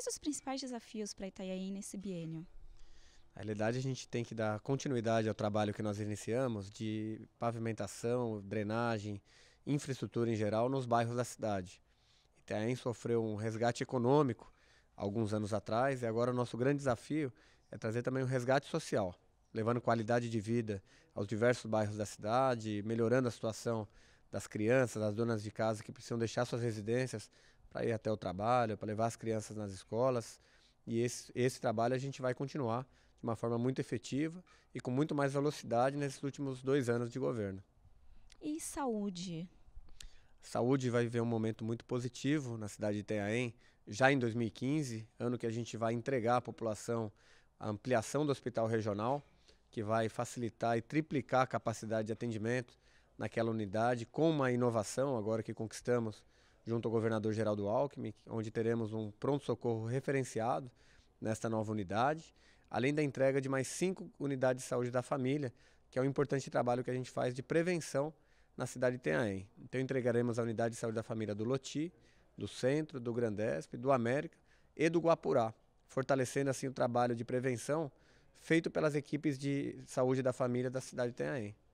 Quais os principais desafios para Itaiaí nesse biênio? Na realidade, a gente tem que dar continuidade ao trabalho que nós iniciamos de pavimentação, drenagem, infraestrutura em geral nos bairros da cidade. Itaiaí sofreu um resgate econômico alguns anos atrás e agora o nosso grande desafio é trazer também um resgate social, levando qualidade de vida aos diversos bairros da cidade, melhorando a situação das crianças, das donas de casa que precisam deixar suas residências para ir até o trabalho, para levar as crianças nas escolas. E esse, esse trabalho a gente vai continuar de uma forma muito efetiva e com muito mais velocidade nesses últimos dois anos de governo. E saúde? Saúde vai viver um momento muito positivo na cidade de Itanhaém, já em 2015, ano que a gente vai entregar à população a ampliação do hospital regional, que vai facilitar e triplicar a capacidade de atendimento naquela unidade, com uma inovação agora que conquistamos junto ao governador Geraldo Alckmin, onde teremos um pronto-socorro referenciado nesta nova unidade, além da entrega de mais cinco unidades de saúde da família, que é um importante trabalho que a gente faz de prevenção na cidade de Tenhaém. Então entregaremos a unidade de saúde da família do Loti, do Centro, do Grandesp, do América e do Guapurá, fortalecendo assim o trabalho de prevenção feito pelas equipes de saúde da família da cidade de Tenhaém.